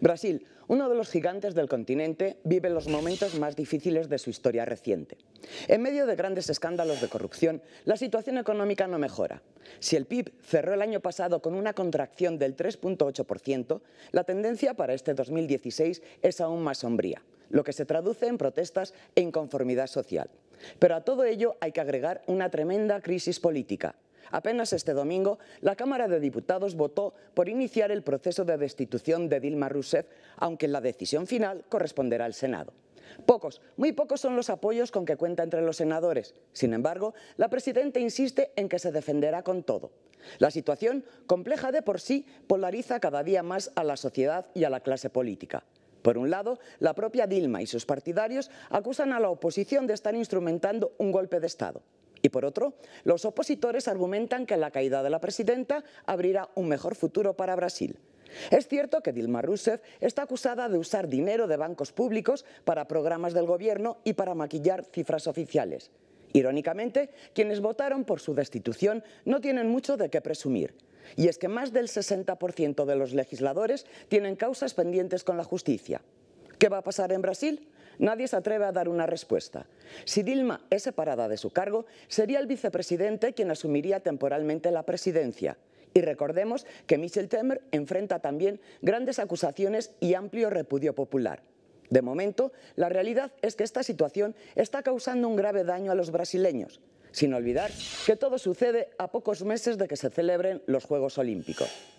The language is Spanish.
Brasil, uno de los gigantes del continente, vive los momentos más difíciles de su historia reciente. En medio de grandes escándalos de corrupción, la situación económica no mejora. Si el PIB cerró el año pasado con una contracción del 3.8%, la tendencia para este 2016 es aún más sombría, lo que se traduce en protestas e inconformidad social. Pero a todo ello hay que agregar una tremenda crisis política, Apenas este domingo, la Cámara de Diputados votó por iniciar el proceso de destitución de Dilma Rousseff, aunque la decisión final corresponderá al Senado. Pocos, muy pocos son los apoyos con que cuenta entre los senadores. Sin embargo, la presidenta insiste en que se defenderá con todo. La situación, compleja de por sí, polariza cada día más a la sociedad y a la clase política. Por un lado, la propia Dilma y sus partidarios acusan a la oposición de estar instrumentando un golpe de Estado. Y por otro, los opositores argumentan que la caída de la presidenta abrirá un mejor futuro para Brasil. Es cierto que Dilma Rousseff está acusada de usar dinero de bancos públicos para programas del gobierno y para maquillar cifras oficiales. Irónicamente, quienes votaron por su destitución no tienen mucho de qué presumir. Y es que más del 60% de los legisladores tienen causas pendientes con la justicia. ¿Qué va a pasar en Brasil? Nadie se atreve a dar una respuesta. Si Dilma es separada de su cargo, sería el vicepresidente quien asumiría temporalmente la presidencia. Y recordemos que Michel Temer enfrenta también grandes acusaciones y amplio repudio popular. De momento, la realidad es que esta situación está causando un grave daño a los brasileños, sin olvidar que todo sucede a pocos meses de que se celebren los Juegos Olímpicos.